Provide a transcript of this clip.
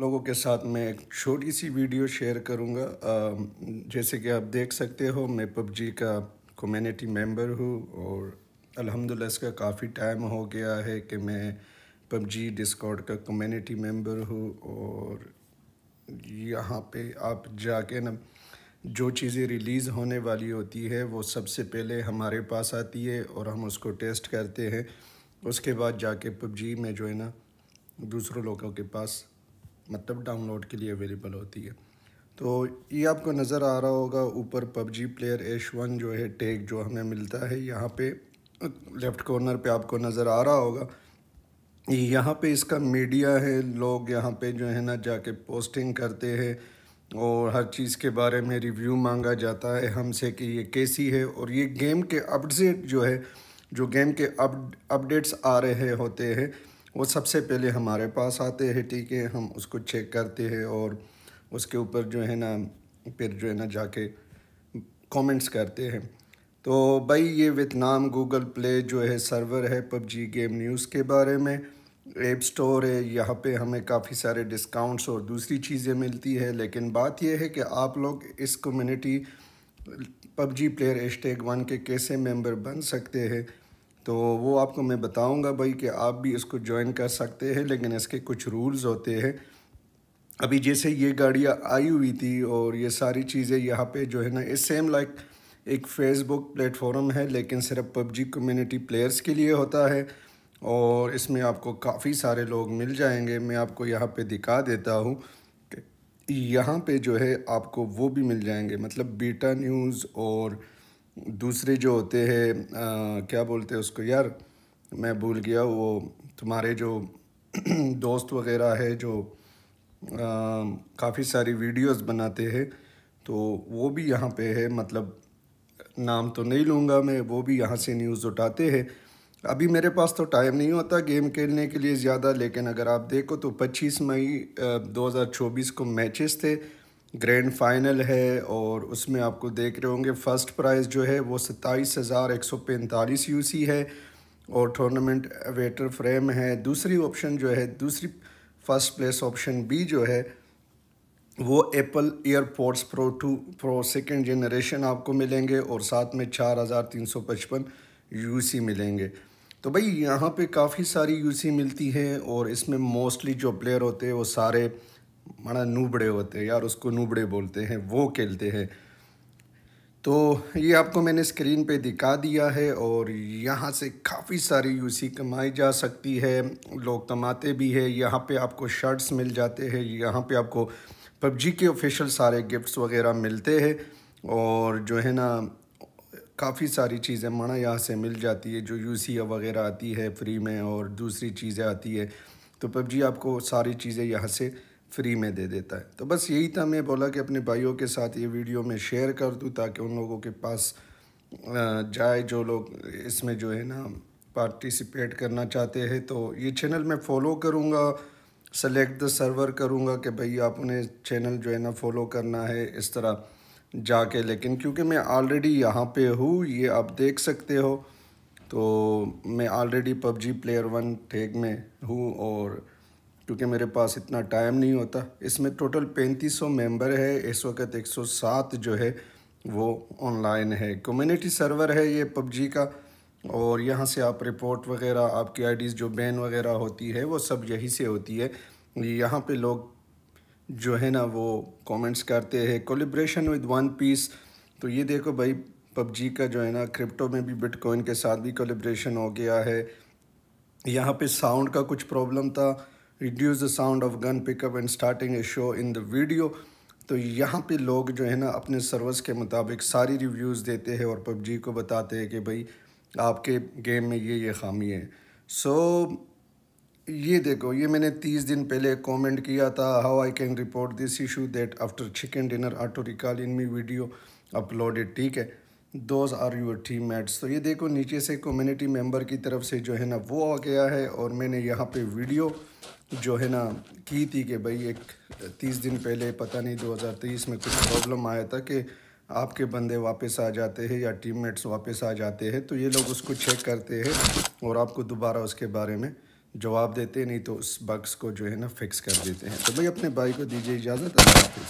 लोगों के साथ मैं एक छोटी सी वीडियो शेयर करूंगा जैसे कि आप देख सकते हो मैं पबजी का कम्युनिटी मेंबर हूं और अल्हम्दुलिल्लाह इसका काफ़ी टाइम हो गया है कि मैं पबजी डिस्कॉर्ड का कम्युनिटी मेंबर हूं और यहाँ पे आप जाके ना जो चीज़ें रिलीज़ होने वाली होती है वो सबसे पहले हमारे पास आती है और हम उसको टेस्ट करते हैं उसके बाद जाके पबजी में जो है ना दूसरों लोगों के पास मतलब डाउनलोड के लिए अवेलेबल होती है तो ये आपको नज़र आ रहा होगा ऊपर पबजी प्लेयर एश वन जो है टैग जो हमें मिलता है यहाँ पे लेफ़्ट कॉर्नर पे आपको नज़र आ रहा होगा यहाँ पे इसका मीडिया है लोग यहाँ पे जो है ना जाके पोस्टिंग करते हैं और हर चीज़ के बारे में रिव्यू मांगा जाता है हमसे कि ये कैसी है और ये गेम के अपडेट जो है जो गेम के अप अपडेट्स आ रहे होते हैं वो सबसे पहले हमारे पास आते हैं ठीक है हम उसको चेक करते हैं और उसके ऊपर जो है ना फिर जो है ना जाके कमेंट्स करते हैं तो भाई ये वियतनाम गूगल प्ले जो है सर्वर है पबजी गेम न्यूज़ के बारे में एप स्टोर है यहाँ पे हमें काफ़ी सारे डिस्काउंट्स और दूसरी चीज़ें मिलती है लेकिन बात यह है कि आप लोग इस community PUBG player hashtag one के कैसे मेंबर बन सकते हैं तो वो आपको मैं बताऊंगा भाई कि आप भी इसको ज्वाइन कर सकते हैं लेकिन इसके कुछ रूल्स होते हैं अभी जैसे ये गाड़ियाँ आई हुई थी और ये सारी चीज़ें यहाँ पे जो है ना इस सेम लाइक एक फेसबुक प्लेटफॉर्म है लेकिन सिर्फ पबजी कम्युनिटी प्लेयर्स के लिए होता है और इसमें आपको काफ़ी सारे लोग मिल जाएंगे मैं आपको यहाँ पे दिखा देता हूँ यहाँ पे जो है आपको वो भी मिल जाएंगे मतलब बीटा न्यूज़ और दूसरे जो होते हैं क्या बोलते हैं उसको यार मैं भूल गया वो तुम्हारे जो दोस्त वगैरह है जो काफ़ी सारी वीडियोस बनाते हैं तो वो भी यहाँ पे है मतलब नाम तो नहीं लूँगा मैं वो भी यहाँ से न्यूज़ उठाते हैं अभी मेरे पास तो टाइम नहीं होता गेम खेलने के लिए ज़्यादा लेकिन अगर आप देखो तो 25 मई 2024 को मैचेस थे ग्रैंड फाइनल है और उसमें आपको देख रहे होंगे फ़र्स्ट प्राइज़ जो है वो सत्ताईस हज़ार एक सौ पैंतालीस यू सी है और टूर्नामेंट वेटर फ्रेम है दूसरी ऑप्शन जो है दूसरी फर्स्ट प्लेस ऑप्शन बी जो है वो Apple AirPods pro two pro second generation आपको मिलेंगे और साथ में चार हज़ार तीन सौ पचपन यू सी मिलेंगे तो भाई यहाँ पे काफ़ी सारी यू सी मिलती है और इसमें मोस्टली जो प्लेयर होते हैं वो सारे माना नूबड़े होते हैं यार उसको नूबड़े बोलते हैं वो खेलते हैं तो ये आपको मैंने स्क्रीन पे दिखा दिया है और यहाँ से काफ़ी सारी यूसी कमाई जा सकती है लोग कमाते भी है यहाँ पे आपको शर्ट्स मिल जाते हैं यहाँ पे आपको पबजी के ऑफिशियल सारे गिफ्ट्स वगैरह मिलते हैं और जो है ना काफ़ी सारी चीज़ें माना यहाँ से मिल जाती है जो यूसी वगैरह आती है फ्री में और दूसरी चीज़ें आती है तो पबजी आपको सारी चीज़ें यहाँ से फ्री में दे देता है तो बस यही था मैं बोला कि अपने भाइयों के साथ ये वीडियो मैं शेयर कर दूँ ताकि उन लोगों के पास जाए जो लोग इसमें जो है ना पार्टिसिपेट करना चाहते हैं तो ये चैनल मैं फॉलो करूँगा सेलेक्ट द सर्वर करूँगा कि भाई आप उन्हें चैनल जो है ना फॉलो करना है इस तरह जाके लेकिन क्योंकि मैं ऑलरेडी यहाँ पे हूँ ये आप देख सकते हो तो मैं already PUBG player one tag में हूँ और क्योंकि मेरे पास इतना टाइम नहीं होता इसमें टोटल पैंतीस सौ मेम्बर है इस वक्त एक सौ सात जो है वो ऑनलाइन है कम्युनिटी सर्वर है ये पबजी का और यहाँ से आप रिपोर्ट वगैरह आपकी आईडीज़ जो बैन वगैरह होती है वो सब यहीं से होती है यहाँ पे लोग जो है ना वो कमेंट्स करते हैं कोलिब्रेशन विद वन पीस तो ये देखो भाई पबजी का जो है ना क्रिप्टो में भी बिटकॉइन के साथ भी कोलिब्रेशन हो गया है यहाँ पे साउंड का कुछ प्रॉब्लम था reduce the sound of gun pickup and starting a show in the video तो यहाँ पे लोग जो है ना अपने सर्विस के मुताबिक सारी रिव्यूज़ देते हैं और पबजी को बताते हैं कि भाई आपके गेम में ये ये खामी है सो so, ये देखो ये मैंने तीस दिन पहले कमेंट किया था how I can report this issue that after chicken dinner auto recall in me video uploaded ठीक है those are your teammates तो ये देखो नीचे से कम्युनिटी मेम्बर की तरफ से जो है ना वो आ गया है और मैंने यहाँ पे वीडियो जो है ना की थी कि भाई एक तीस दिन पहले पता नहीं 2023 में कुछ प्रॉब्लम आया था कि आपके बंदे वापस आ जाते हैं या टीममेट्स वापस आ जाते हैं तो ये लोग उसको चेक करते हैं और आपको दोबारा उसके बारे में जवाब देते नहीं तो उस बक्स को जो है ना फिक्स कर देते हैं तो भाई अपने भाई को दीजिए इजाज़त अल्लाह हाफिज़